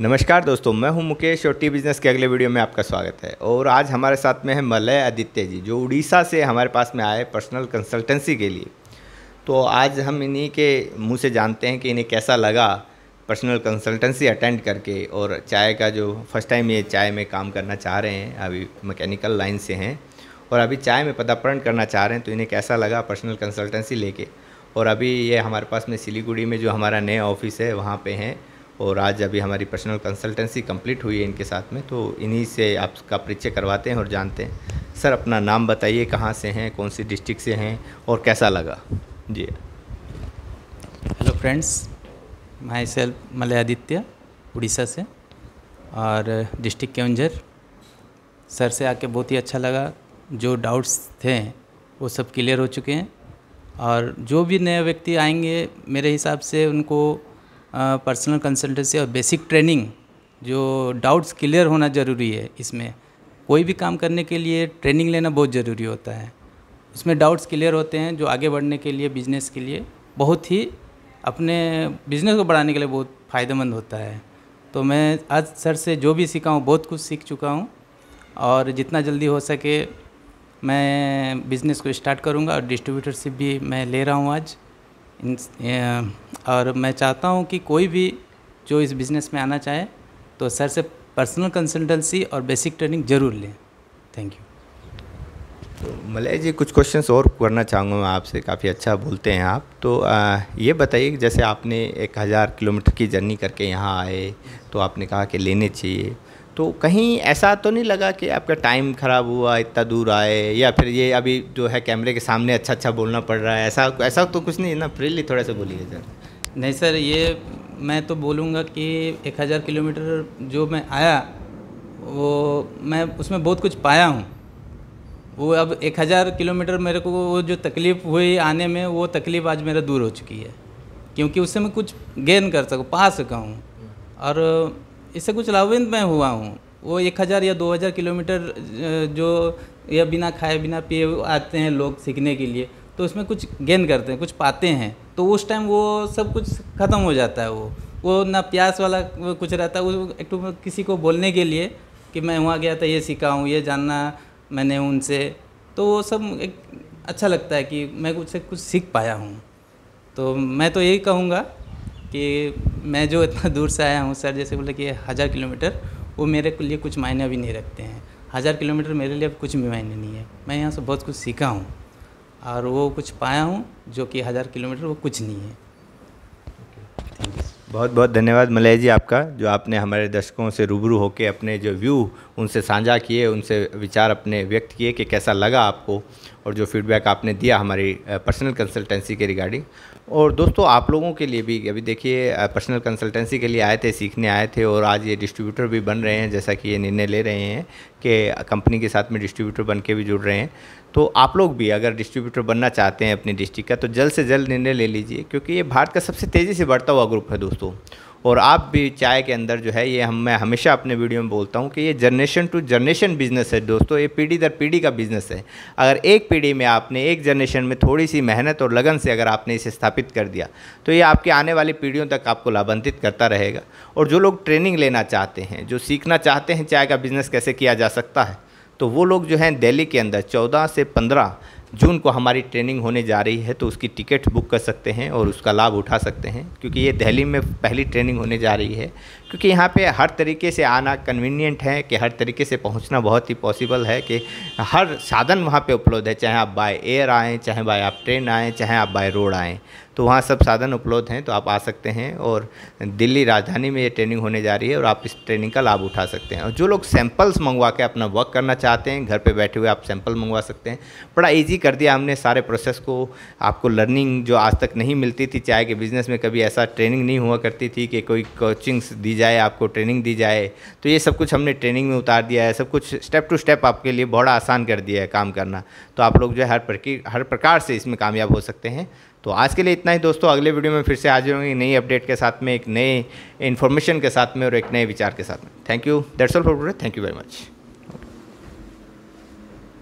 नमस्कार दोस्तों मैं हूं मुकेश और टी बिजनेस के अगले वीडियो में आपका स्वागत है और आज हमारे साथ में है मलय आदित्य जी जो उड़ीसा से हमारे पास में आए पर्सनल कंसल्टेंसी के लिए तो आज हम इन्हीं के मुंह से जानते हैं कि इन्हें कैसा लगा पर्सनल कंसल्टेंसी अटेंड करके और चाय का जो फर्स्ट टाइम ये चाय में काम करना चाह रहे हैं अभी मैकेनिकल लाइन से हैं और अभी चाय में पदार्पण करना चाह रहे हैं तो इन्हें कैसा लगा पर्सनल कंसल्टेंसी लेके और अभी ये हमारे पास में सिलीगुड़ी में जो हमारा नया ऑफिस है वहाँ पे हैं और आज अभी हमारी पर्सनल कंसल्टेंसी कंप्लीट हुई है इनके साथ में तो इन्हीं से आपका परिचय करवाते हैं और जानते हैं सर अपना नाम बताइए कहाँ से हैं कौन सी डिस्ट्रिक्ट से हैं और कैसा लगा जी hello friends my self Aditya Orissa से और डिस्ट्रिक्ट केउंझर सर से आके बहुत ही अच्छा लगा जो डाउट्स थे वो सब क्लियर हो चुके हैं और जो भी नए व्यक्ति आएंगे मेरे हिसाब से उनको पर्सनल कंसल्टेंसी और बेसिक ट्रेनिंग जो डाउट्स क्लियर होना ज़रूरी है इसमें कोई भी काम करने के लिए ट्रेनिंग लेना बहुत ज़रूरी होता है उसमें डाउट्स क्लियर होते हैं जो आगे बढ़ने के लिए बिजनेस के लिए बहुत ही अपने बिजनेस को बढ़ाने के लिए बहुत फ़ायदेमंद होता है तो मैं आज सर से जो भी सीखा हूँ बहुत कुछ सीख चुका हूँ और जितना जल्दी हो सके मैं बिज़नेस को स्टार्ट करूँगा और डिस्ट्रीब्यूटरशिप भी मैं ले रहा हूँ आज और मैं चाहता हूँ कि कोई भी जो इस बिज़नेस में आना चाहे तो सर से पर्सनल कंसल्टेंसी और बेसिक ट्रेनिंग ज़रूर लें थैंक यू तो मलय जी कुछ क्वेश्चंस और करना चाहूँगा मैं आपसे काफ़ी अच्छा बोलते हैं आप तो आ, ये बताइए जैसे आपने एक हज़ार किलोमीटर की जर्नी करके यहाँ आए तो आपने कहा कि लेने चाहिए तो कहीं ऐसा तो नहीं लगा कि आपका टाइम ख़राब हुआ इतना दूर आए या फिर ये अभी जो है कैमरे के सामने अच्छा अच्छा बोलना पड़ रहा है ऐसा ऐसा तो कुछ नहीं ना फ्रीली थोड़ा सा बोलिए सर नहीं सर ये मैं तो बोलूँगा कि एक हज़ार किलोमीटर जो मैं आया वो मैं उसमें बहुत कुछ पाया हूँ वो अब एक हज़ार किलोमीटर मेरे को वो जो तकलीफ़ हुई आने में वो तकलीफ़ आज मेरा दूर हो चुकी है क्योंकि उससे मैं कुछ गेन कर सकूँ पा सका हूँ और इससे कुछ लाभान्वित मैं हुआ हूँ वो एक हज़ार या दो हज़ार किलोमीटर जो या बिना खाए बिना पिए आते हैं लोग सीखने के लिए तो उसमें कुछ गेन करते हैं कुछ पाते हैं तो उस टाइम वो सब कुछ ख़त्म हो जाता है वो वो ना प्यास वाला कुछ रहता है वो एक तो किसी को बोलने के लिए कि मैं वहाँ गया था ये सीखा हूँ ये जानना मैंने उनसे तो वो सब एक अच्छा लगता है कि मैं उससे कुछ सीख पाया हूँ तो मैं तो यही कहूँगा कि मैं जो इतना दूर से आया हूँ सर जैसे बोले कि हज़ार किलोमीटर वो मेरे लिए कुछ मायने अभी नहीं रखते हैं हज़ार किलोमीटर मेरे लिए कुछ भी मायने नहीं है मैं यहाँ से बहुत कुछ सीखा हूँ और वो कुछ पाया हूँ जो कि हज़ार किलोमीटर वो कुछ नहीं है बहुत बहुत धन्यवाद मलय जी आपका जो आपने हमारे दर्शकों से रूबरू होकर अपने जो व्यू उनसे साझा किए उनसे विचार अपने व्यक्त किए कि कैसा लगा आपको और जो फीडबैक आपने दिया हमारी पर्सनल कंसल्टेंसी के रिगार्डिंग और दोस्तों आप लोगों के लिए भी अभी देखिए पर्सनल कंसल्टेंसी के लिए आए थे सीखने आए थे और आज ये डिस्ट्रीब्यूटर भी बन रहे हैं जैसा कि ये निर्णय ले रहे हैं कि कंपनी के साथ में डिस्ट्रीब्यूटर बन के भी जुड़ रहे हैं तो आप लोग भी अगर डिस्ट्रीब्यूटर बनना चाहते हैं अपनी डिस्ट्रिक्ट का तो जल्द से जल्द निर्णय ले लीजिए क्योंकि ये भारत का सबसे तेज़ी से बढ़ता हुआ ग्रुप है दोस्तों दोस्तों और आप भी चाय के अंदर जो है ये हम मैं हमेशा अपने वीडियो में बोलता हूँ कि ये जनरेशन टू जनरेशन बिज़नेस है दोस्तों ये पीढ़ी दर पीढ़ी का बिज़नेस है अगर एक पीढ़ी में आपने एक जनरेशन में थोड़ी सी मेहनत और लगन से अगर आपने इसे स्थापित कर दिया तो ये आपके आने वाली पीढ़ियों तक आपको लाभान्वित करता रहेगा और जो लोग ट्रेनिंग लेना चाहते हैं जो सीखना चाहते हैं चाय का बिज़नेस कैसे किया जा सकता है तो वो लोग जो हैं दिल्ली के अंदर चौदह से पंद्रह जून को हमारी ट्रेनिंग होने जा रही है तो उसकी टिकट बुक कर सकते हैं और उसका लाभ उठा सकते हैं क्योंकि ये दिल्ली में पहली ट्रेनिंग होने जा रही है क्योंकि यहाँ पे हर तरीके से आना कन्वीनियंट है कि हर तरीके से पहुँचना बहुत ही पॉसिबल है कि हर साधन वहाँ पे उपलब्ध है चाहे आप बाय एयर आएँ चाहे बाय आप ट्रेन आएँ चाहे आप बाय रोड आएँ तो वहाँ सब साधन उपलब्ध हैं तो आप आ सकते हैं और दिल्ली राजधानी में ये ट्रेनिंग होने जा रही है और आप इस ट्रेनिंग का लाभ उठा सकते हैं और जो लोग सैंपल्स मंगवा के अपना वर्क करना चाहते हैं घर पर बैठे हुए आप सैंपल मंगवा सकते हैं बड़ा ईजी कर दिया हमने सारे प्रोसेस को आपको लर्निंग जो आज तक नहीं मिलती थी चाय के बिज़नेस में कभी ऐसा ट्रेनिंग नहीं हुआ करती थी कि कोई कोचिंग्स दी जाए आपको ट्रेनिंग दी जाए तो ये सब कुछ हमने ट्रेनिंग में उतार दिया है सब कुछ स्टेप टू स्टेप आपके लिए बड़ा आसान कर दिया है काम करना तो आप लोग जो है हर प्रकार हर प्रकार से इसमें कामयाब हो सकते हैं तो आज के लिए इतना ही दोस्तों अगले वीडियो में फिर से हाजिर होंगे नई अपडेट के साथ में एक नए इन्फॉर्मेशन के साथ में और एक नए विचार के साथ में thank you that's all for today thank you very much